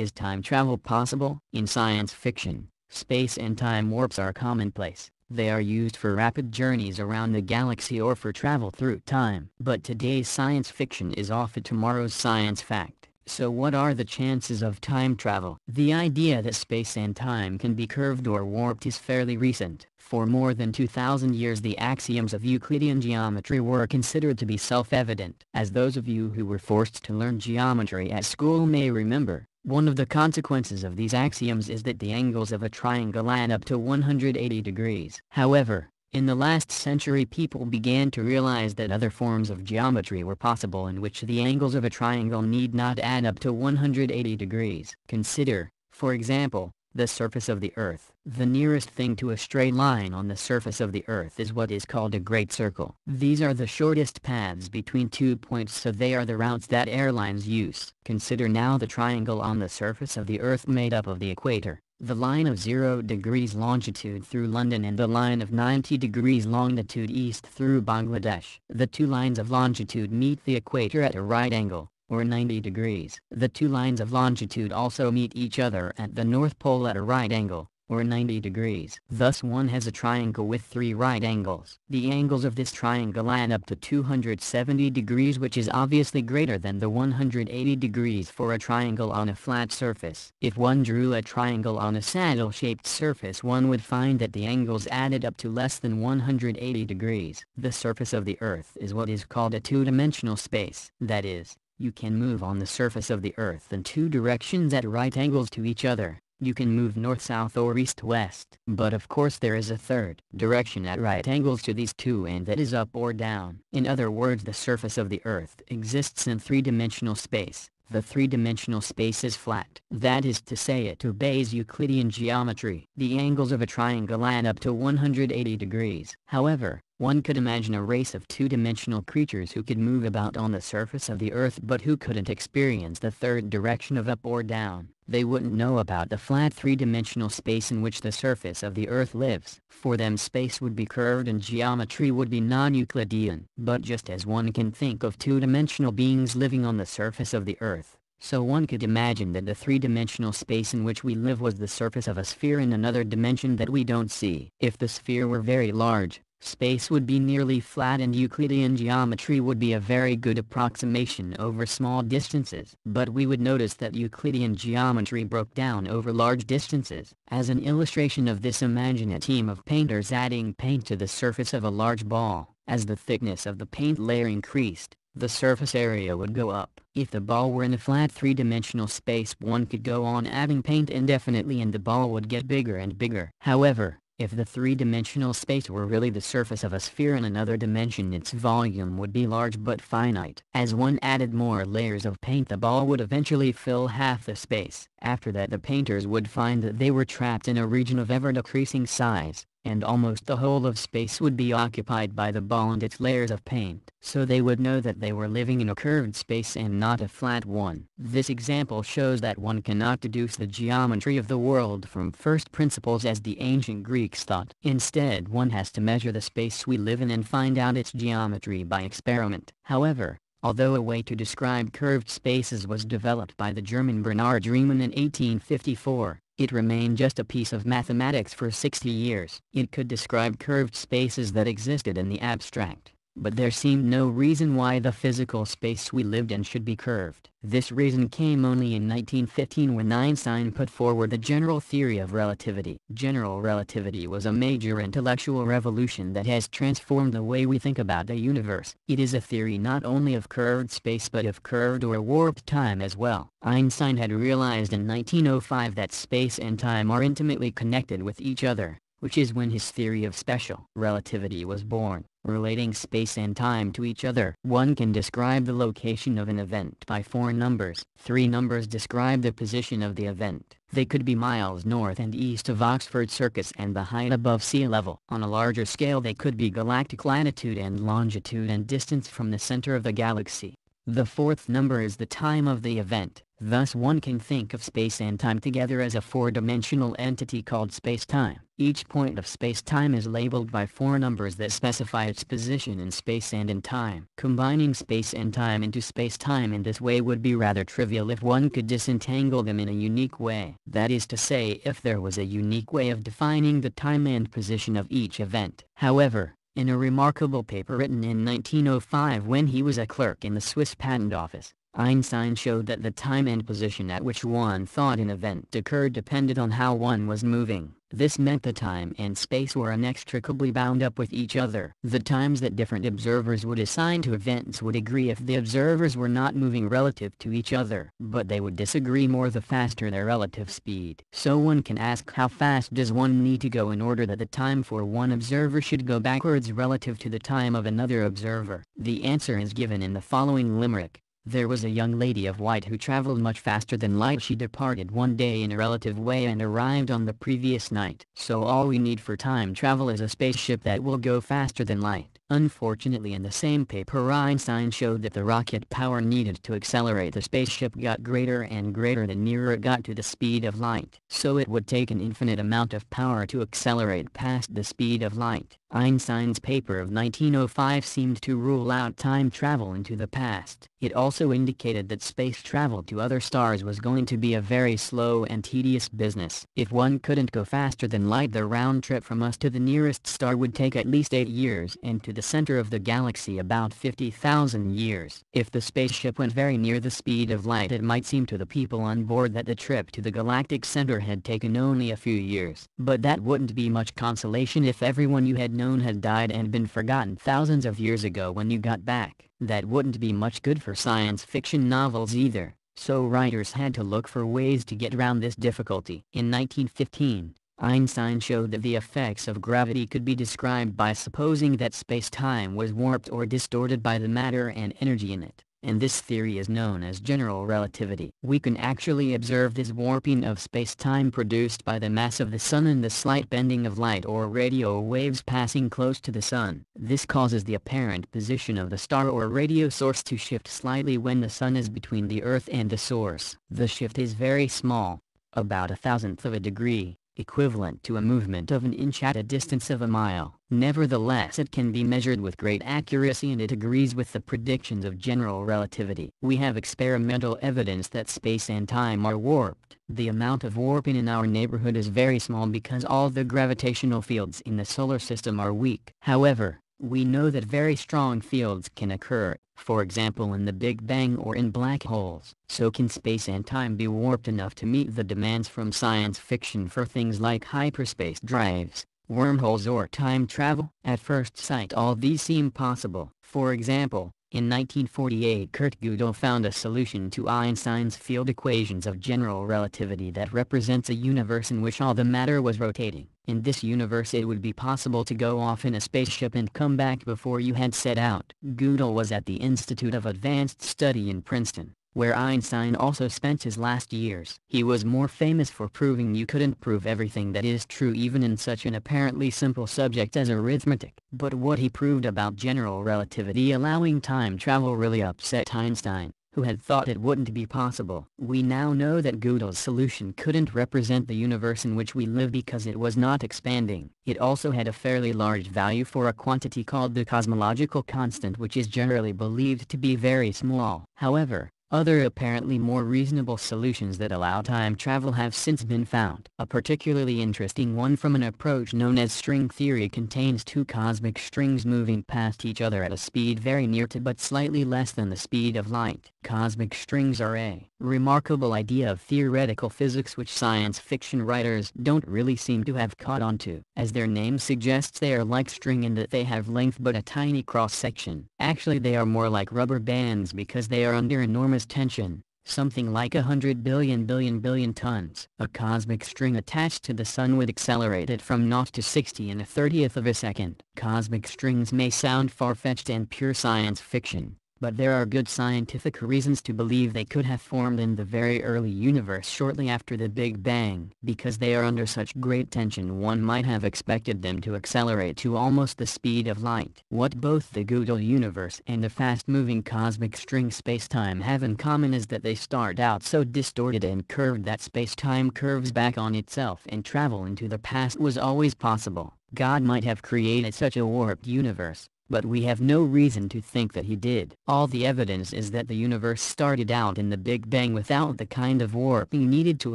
Is time travel possible? In science fiction, space and time warps are commonplace. They are used for rapid journeys around the galaxy or for travel through time. But today's science fiction is often tomorrow's science fact. So what are the chances of time travel? The idea that space and time can be curved or warped is fairly recent. For more than 2,000 years the axioms of Euclidean geometry were considered to be self-evident. As those of you who were forced to learn geometry at school may remember, one of the consequences of these axioms is that the angles of a triangle add up to 180 degrees. However, in the last century people began to realize that other forms of geometry were possible in which the angles of a triangle need not add up to 180 degrees. Consider, for example, the surface of the Earth. The nearest thing to a straight line on the surface of the Earth is what is called a great circle. These are the shortest paths between two points so they are the routes that airlines use. Consider now the triangle on the surface of the Earth made up of the equator, the line of 0 degrees longitude through London and the line of 90 degrees longitude east through Bangladesh. The two lines of longitude meet the equator at a right angle or 90 degrees. The two lines of longitude also meet each other at the North Pole at a right angle, or 90 degrees. Thus one has a triangle with three right angles. The angles of this triangle add up to 270 degrees which is obviously greater than the 180 degrees for a triangle on a flat surface. If one drew a triangle on a saddle-shaped surface one would find that the angles added up to less than 180 degrees. The surface of the Earth is what is called a two-dimensional space. That is, you can move on the surface of the Earth in two directions at right angles to each other, you can move north-south or east-west. But of course there is a third direction at right angles to these two and that is up or down. In other words the surface of the Earth exists in three-dimensional space. The three-dimensional space is flat. That is to say it obeys Euclidean geometry. The angles of a triangle add up to 180 degrees. However, one could imagine a race of two-dimensional creatures who could move about on the surface of the Earth but who couldn't experience the third direction of up or down. They wouldn't know about the flat three-dimensional space in which the surface of the Earth lives. For them space would be curved and geometry would be non-Euclidean. But just as one can think of two-dimensional beings living on the surface of the Earth, so one could imagine that the three-dimensional space in which we live was the surface of a sphere in another dimension that we don't see. If the sphere were very large, Space would be nearly flat and Euclidean geometry would be a very good approximation over small distances. But we would notice that Euclidean geometry broke down over large distances. As an illustration of this imagine a team of painters adding paint to the surface of a large ball. As the thickness of the paint layer increased, the surface area would go up. If the ball were in a flat three-dimensional space one could go on adding paint indefinitely and the ball would get bigger and bigger. However, if the three-dimensional space were really the surface of a sphere in another dimension its volume would be large but finite. As one added more layers of paint the ball would eventually fill half the space. After that the painters would find that they were trapped in a region of ever-decreasing size and almost the whole of space would be occupied by the ball and its layers of paint. So they would know that they were living in a curved space and not a flat one. This example shows that one cannot deduce the geometry of the world from first principles as the ancient Greeks thought. Instead one has to measure the space we live in and find out its geometry by experiment. However, Although a way to describe curved spaces was developed by the German Bernhard Riemann in 1854, it remained just a piece of mathematics for 60 years. It could describe curved spaces that existed in the abstract. But there seemed no reason why the physical space we lived in should be curved. This reason came only in 1915 when Einstein put forward the general theory of relativity. General relativity was a major intellectual revolution that has transformed the way we think about the universe. It is a theory not only of curved space but of curved or warped time as well. Einstein had realized in 1905 that space and time are intimately connected with each other, which is when his theory of special relativity was born relating space and time to each other. One can describe the location of an event by four numbers. Three numbers describe the position of the event. They could be miles north and east of Oxford Circus and the height above sea level. On a larger scale they could be galactic latitude and longitude and distance from the center of the galaxy. The fourth number is the time of the event, thus one can think of space and time together as a four-dimensional entity called spacetime. Each point of space-time is labeled by four numbers that specify its position in space and in time. Combining space and time into space-time in this way would be rather trivial if one could disentangle them in a unique way. That is to say if there was a unique way of defining the time and position of each event. However, in a remarkable paper written in 1905 when he was a clerk in the Swiss Patent Office, Einstein showed that the time and position at which one thought an event occurred depended on how one was moving. This meant the time and space were inextricably bound up with each other. The times that different observers would assign to events would agree if the observers were not moving relative to each other. But they would disagree more the faster their relative speed. So one can ask how fast does one need to go in order that the time for one observer should go backwards relative to the time of another observer. The answer is given in the following limerick. There was a young lady of white who traveled much faster than light she departed one day in a relative way and arrived on the previous night. So all we need for time travel is a spaceship that will go faster than light. Unfortunately in the same paper Einstein showed that the rocket power needed to accelerate the spaceship got greater and greater the nearer it got to the speed of light. So it would take an infinite amount of power to accelerate past the speed of light. Einstein's paper of 1905 seemed to rule out time travel into the past. It also indicated that space travel to other stars was going to be a very slow and tedious business. If one couldn't go faster than light the round trip from us to the nearest star would take at least 8 years and to the center of the galaxy about 50,000 years. If the spaceship went very near the speed of light it might seem to the people on board that the trip to the galactic center had taken only a few years. But that wouldn't be much consolation if everyone you had known had died and been forgotten thousands of years ago when you got back. That wouldn't be much good for science fiction novels either, so writers had to look for ways to get around this difficulty. In 1915, Einstein showed that the effects of gravity could be described by supposing that space-time was warped or distorted by the matter and energy in it and this theory is known as general relativity. We can actually observe this warping of space-time produced by the mass of the Sun and the slight bending of light or radio waves passing close to the Sun. This causes the apparent position of the star or radio source to shift slightly when the Sun is between the Earth and the source. The shift is very small, about a thousandth of a degree, equivalent to a movement of an inch at a distance of a mile. Nevertheless it can be measured with great accuracy and it agrees with the predictions of general relativity. We have experimental evidence that space and time are warped. The amount of warping in our neighborhood is very small because all the gravitational fields in the solar system are weak. However, we know that very strong fields can occur, for example in the Big Bang or in black holes. So can space and time be warped enough to meet the demands from science fiction for things like hyperspace drives? wormholes or time travel. At first sight all these seem possible. For example, in 1948 Kurt Gödel found a solution to Einstein's field equations of general relativity that represents a universe in which all the matter was rotating. In this universe it would be possible to go off in a spaceship and come back before you had set out. Gödel was at the Institute of Advanced Study in Princeton where Einstein also spent his last years. He was more famous for proving you couldn't prove everything that is true even in such an apparently simple subject as arithmetic. But what he proved about general relativity allowing time travel really upset Einstein who had thought it wouldn't be possible. We now know that Gödel's solution couldn't represent the universe in which we live because it was not expanding. It also had a fairly large value for a quantity called the cosmological constant which is generally believed to be very small. However, other apparently more reasonable solutions that allow time travel have since been found. A particularly interesting one from an approach known as string theory contains two cosmic strings moving past each other at a speed very near to but slightly less than the speed of light. Cosmic strings are a remarkable idea of theoretical physics which science fiction writers don't really seem to have caught on to. As their name suggests they are like string in that they have length but a tiny cross-section. Actually they are more like rubber bands because they are under enormous tension, something like a hundred billion billion billion tons. A cosmic string attached to the Sun would accelerate it from naught to 60 in a thirtieth of a second. Cosmic strings may sound far-fetched and pure science fiction, but there are good scientific reasons to believe they could have formed in the very early universe shortly after the Big Bang. Because they are under such great tension one might have expected them to accelerate to almost the speed of light. What both the Gödel universe and the fast-moving cosmic string spacetime have in common is that they start out so distorted and curved that spacetime curves back on itself and travel into the past was always possible. God might have created such a warped universe but we have no reason to think that he did. All the evidence is that the universe started out in the Big Bang without the kind of warping needed to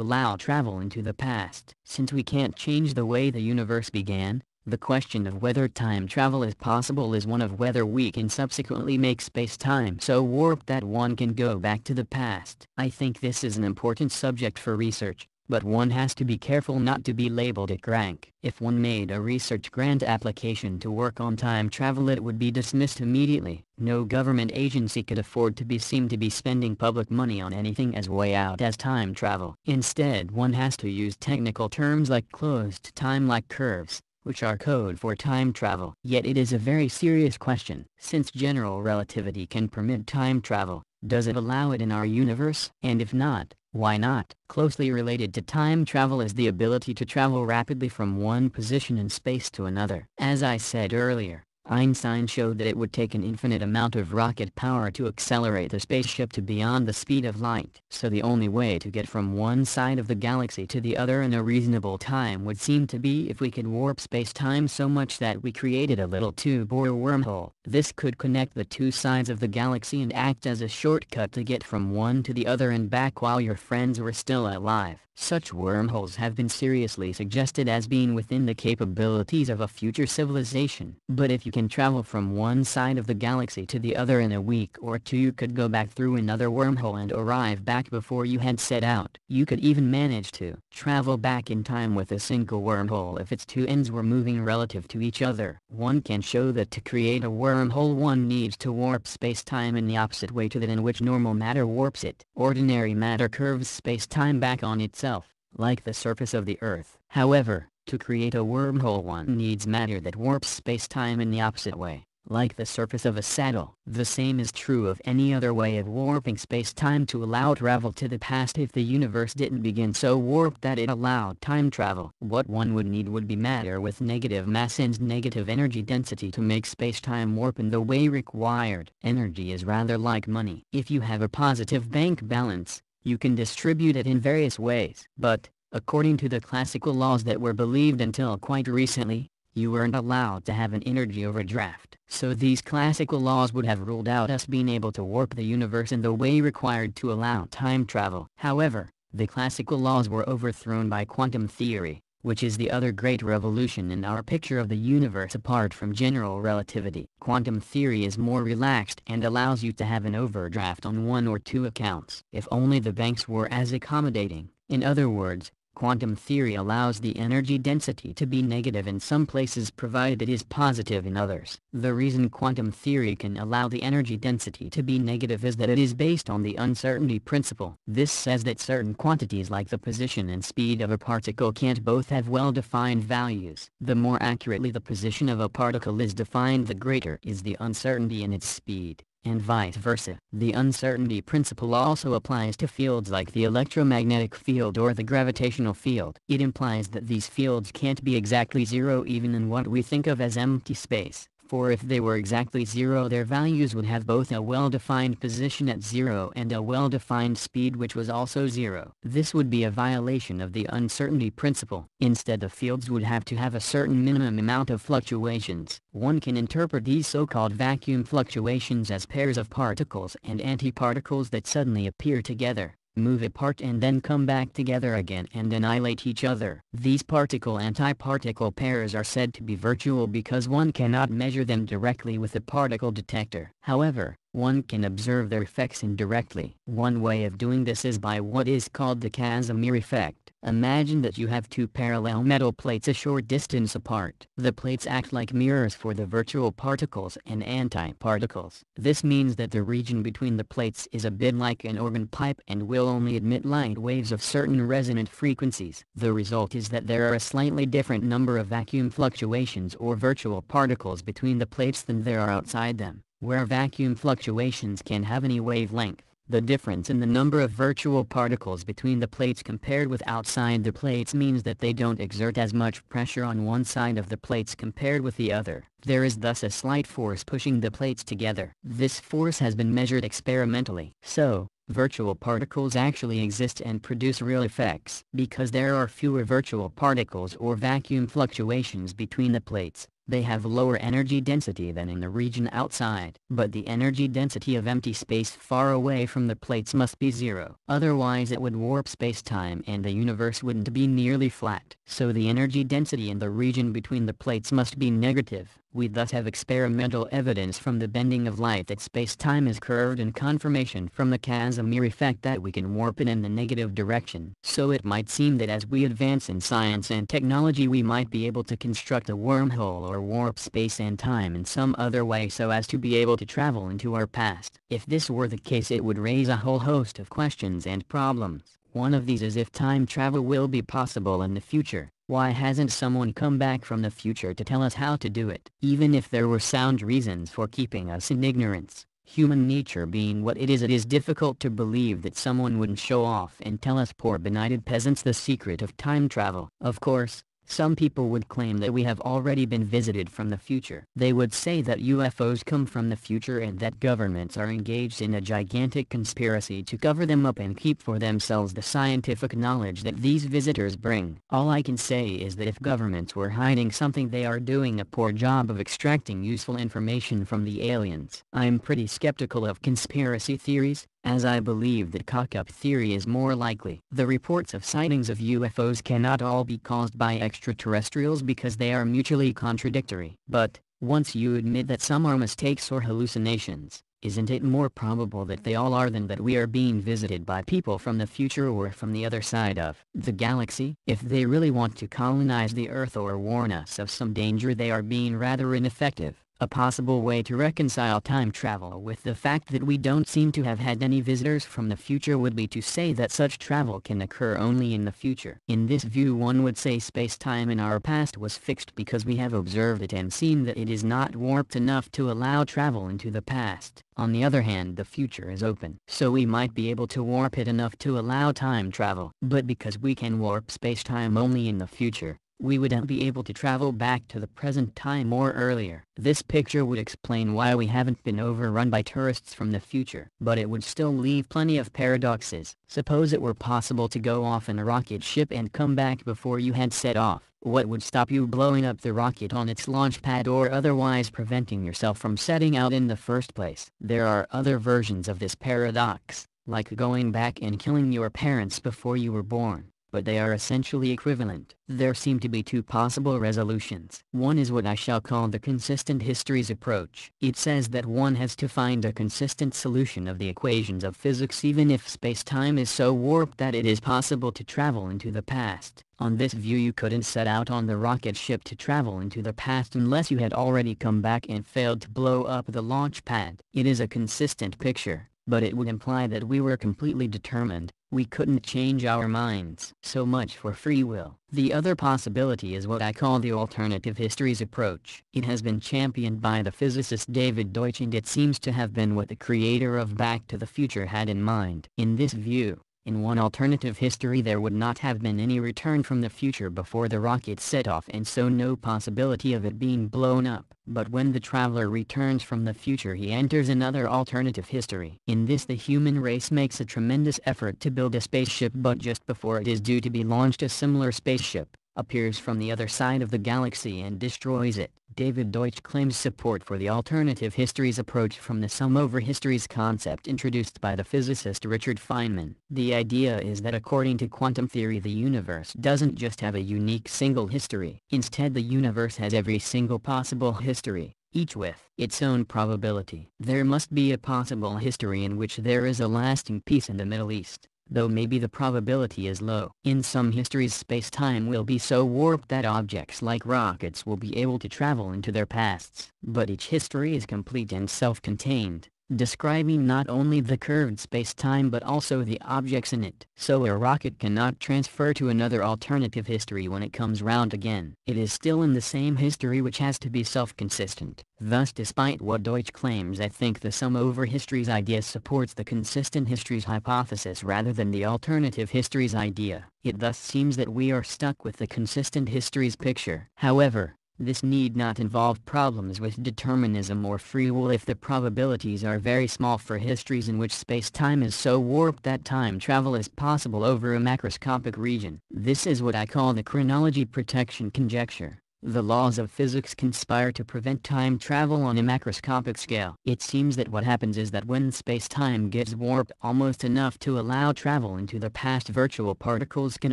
allow travel into the past. Since we can't change the way the universe began, the question of whether time travel is possible is one of whether we can subsequently make space-time so warped that one can go back to the past. I think this is an important subject for research, but one has to be careful not to be labeled a crank. If one made a research grant application to work on time travel it would be dismissed immediately. No government agency could afford to be seen to be spending public money on anything as way out as time travel. Instead one has to use technical terms like closed time-like curves, which are code for time travel. Yet it is a very serious question. Since general relativity can permit time travel, does it allow it in our universe? And if not, why not? Closely related to time travel is the ability to travel rapidly from one position in space to another. As I said earlier, Einstein showed that it would take an infinite amount of rocket power to accelerate the spaceship to beyond the speed of light. So the only way to get from one side of the galaxy to the other in a reasonable time would seem to be if we could warp space-time so much that we created a little tube or wormhole. This could connect the two sides of the galaxy and act as a shortcut to get from one to the other and back while your friends were still alive. Such wormholes have been seriously suggested as being within the capabilities of a future civilization. But if you can travel from one side of the galaxy to the other in a week or two you could go back through another wormhole and arrive back before you had set out. You could even manage to travel back in time with a single wormhole if its two ends were moving relative to each other. One can show that to create a wormhole one needs to warp space-time in the opposite way to that in which normal matter warps it. Ordinary matter curves space-time back on itself itself, like the surface of the Earth. However, to create a wormhole one needs matter that warps space-time in the opposite way, like the surface of a saddle. The same is true of any other way of warping space-time to allow travel to the past if the universe didn't begin so warped that it allowed time travel. What one would need would be matter with negative mass and negative energy density to make space-time warp in the way required. Energy is rather like money. If you have a positive bank balance, you can distribute it in various ways. But, according to the classical laws that were believed until quite recently, you weren't allowed to have an energy overdraft. So these classical laws would have ruled out us being able to warp the universe in the way required to allow time travel. However, the classical laws were overthrown by quantum theory, which is the other great revolution in our picture of the universe apart from general relativity. Quantum theory is more relaxed and allows you to have an overdraft on one or two accounts. If only the banks were as accommodating. In other words, Quantum theory allows the energy density to be negative in some places provided it is positive in others. The reason quantum theory can allow the energy density to be negative is that it is based on the uncertainty principle. This says that certain quantities like the position and speed of a particle can't both have well-defined values. The more accurately the position of a particle is defined the greater is the uncertainty in its speed and vice versa. The uncertainty principle also applies to fields like the electromagnetic field or the gravitational field. It implies that these fields can't be exactly zero even in what we think of as empty space for if they were exactly zero their values would have both a well-defined position at zero and a well-defined speed which was also zero. This would be a violation of the uncertainty principle. Instead the fields would have to have a certain minimum amount of fluctuations. One can interpret these so-called vacuum fluctuations as pairs of particles and antiparticles that suddenly appear together move apart and then come back together again and annihilate each other. These particle-antiparticle pairs are said to be virtual because one cannot measure them directly with a particle detector. However, one can observe their effects indirectly. One way of doing this is by what is called the Casimir effect. Imagine that you have two parallel metal plates a short distance apart. The plates act like mirrors for the virtual particles and antiparticles. This means that the region between the plates is a bit like an organ pipe and will only admit light waves of certain resonant frequencies. The result is that there are a slightly different number of vacuum fluctuations or virtual particles between the plates than there are outside them, where vacuum fluctuations can have any wavelength. The difference in the number of virtual particles between the plates compared with outside the plates means that they don't exert as much pressure on one side of the plates compared with the other. There is thus a slight force pushing the plates together. This force has been measured experimentally. So, virtual particles actually exist and produce real effects. Because there are fewer virtual particles or vacuum fluctuations between the plates, they have lower energy density than in the region outside. But the energy density of empty space far away from the plates must be zero. Otherwise it would warp spacetime and the universe wouldn't be nearly flat so the energy density in the region between the plates must be negative. We thus have experimental evidence from the bending of light that space-time is curved and confirmation from the Casimir effect that we can warp it in the negative direction. So it might seem that as we advance in science and technology we might be able to construct a wormhole or warp space and time in some other way so as to be able to travel into our past. If this were the case it would raise a whole host of questions and problems. One of these is if time travel will be possible in the future, why hasn't someone come back from the future to tell us how to do it? Even if there were sound reasons for keeping us in ignorance, human nature being what it is it is difficult to believe that someone wouldn't show off and tell us poor benighted peasants the secret of time travel. Of course, some people would claim that we have already been visited from the future. They would say that UFOs come from the future and that governments are engaged in a gigantic conspiracy to cover them up and keep for themselves the scientific knowledge that these visitors bring. All I can say is that if governments were hiding something they are doing a poor job of extracting useful information from the aliens. I'm pretty skeptical of conspiracy theories, as I believe that cock-up theory is more likely. The reports of sightings of UFOs cannot all be caused by extraterrestrials because they are mutually contradictory. But, once you admit that some are mistakes or hallucinations, isn't it more probable that they all are than that we are being visited by people from the future or from the other side of the galaxy? If they really want to colonize the Earth or warn us of some danger they are being rather ineffective. A possible way to reconcile time travel with the fact that we don't seem to have had any visitors from the future would be to say that such travel can occur only in the future. In this view one would say space-time in our past was fixed because we have observed it and seen that it is not warped enough to allow travel into the past. On the other hand the future is open. So we might be able to warp it enough to allow time travel. But because we can warp space-time only in the future, we wouldn't be able to travel back to the present time or earlier. This picture would explain why we haven't been overrun by tourists from the future. But it would still leave plenty of paradoxes. Suppose it were possible to go off in a rocket ship and come back before you had set off. What would stop you blowing up the rocket on its launch pad or otherwise preventing yourself from setting out in the first place? There are other versions of this paradox, like going back and killing your parents before you were born but they are essentially equivalent. There seem to be two possible resolutions. One is what I shall call the consistent histories approach. It says that one has to find a consistent solution of the equations of physics even if space-time is so warped that it is possible to travel into the past. On this view you couldn't set out on the rocket ship to travel into the past unless you had already come back and failed to blow up the launch pad. It is a consistent picture, but it would imply that we were completely determined, we couldn't change our minds. So much for free will. The other possibility is what I call the alternative histories approach. It has been championed by the physicist David Deutsch and it seems to have been what the creator of Back to the Future had in mind. In this view, in one alternative history there would not have been any return from the future before the rocket set off and so no possibility of it being blown up. But when the traveler returns from the future he enters another alternative history. In this the human race makes a tremendous effort to build a spaceship but just before it is due to be launched a similar spaceship appears from the other side of the galaxy and destroys it. David Deutsch claims support for the alternative histories approach from the sum over histories concept introduced by the physicist Richard Feynman. The idea is that according to quantum theory the universe doesn't just have a unique single history. Instead the universe has every single possible history, each with its own probability. There must be a possible history in which there is a lasting peace in the Middle East though maybe the probability is low. In some histories space-time will be so warped that objects like rockets will be able to travel into their pasts. But each history is complete and self-contained describing not only the curved space-time but also the objects in it. So a rocket cannot transfer to another alternative history when it comes round again. It is still in the same history which has to be self-consistent. Thus despite what Deutsch claims I think the sum over histories idea supports the consistent histories hypothesis rather than the alternative histories idea. It thus seems that we are stuck with the consistent histories picture. However, this need not involve problems with determinism or free will if the probabilities are very small for histories in which space-time is so warped that time travel is possible over a macroscopic region. This is what I call the chronology protection conjecture. The laws of physics conspire to prevent time travel on a macroscopic scale. It seems that what happens is that when space-time gets warped almost enough to allow travel into the past virtual particles can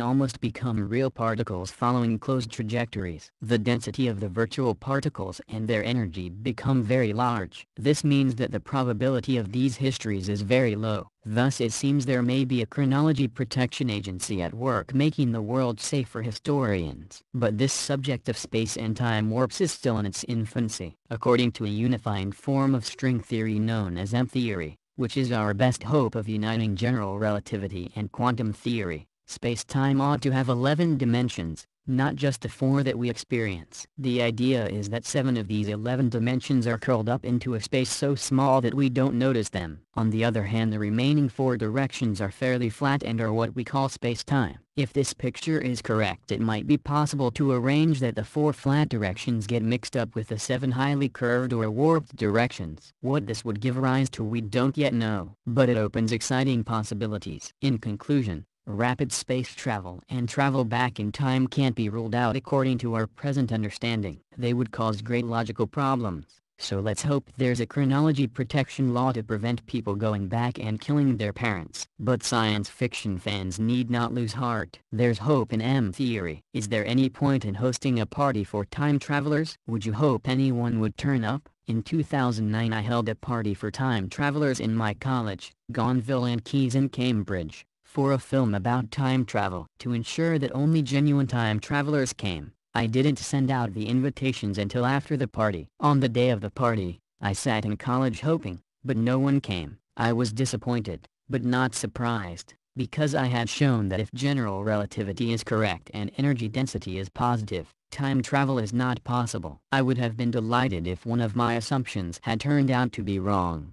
almost become real particles following closed trajectories. The density of the virtual particles and their energy become very large. This means that the probability of these histories is very low. Thus it seems there may be a chronology protection agency at work making the world safe for historians. But this subject of space and time warps is still in its infancy. According to a unifying form of string theory known as M-theory, which is our best hope of uniting general relativity and quantum theory, space-time ought to have 11 dimensions, not just the four that we experience. The idea is that seven of these 11 dimensions are curled up into a space so small that we don't notice them. On the other hand the remaining four directions are fairly flat and are what we call space-time. If this picture is correct it might be possible to arrange that the four flat directions get mixed up with the seven highly curved or warped directions. What this would give rise to we don't yet know, but it opens exciting possibilities. In conclusion, rapid space travel and travel back in time can't be ruled out according to our present understanding. They would cause great logical problems, so let's hope there's a chronology protection law to prevent people going back and killing their parents. But science fiction fans need not lose heart. There's hope in M-theory. Is there any point in hosting a party for time travelers? Would you hope anyone would turn up? In 2009 I held a party for time travelers in my college, Gonville and Keys in Cambridge for a film about time travel. To ensure that only genuine time travelers came, I didn't send out the invitations until after the party. On the day of the party, I sat in college hoping, but no one came. I was disappointed, but not surprised, because I had shown that if general relativity is correct and energy density is positive, time travel is not possible. I would have been delighted if one of my assumptions had turned out to be wrong.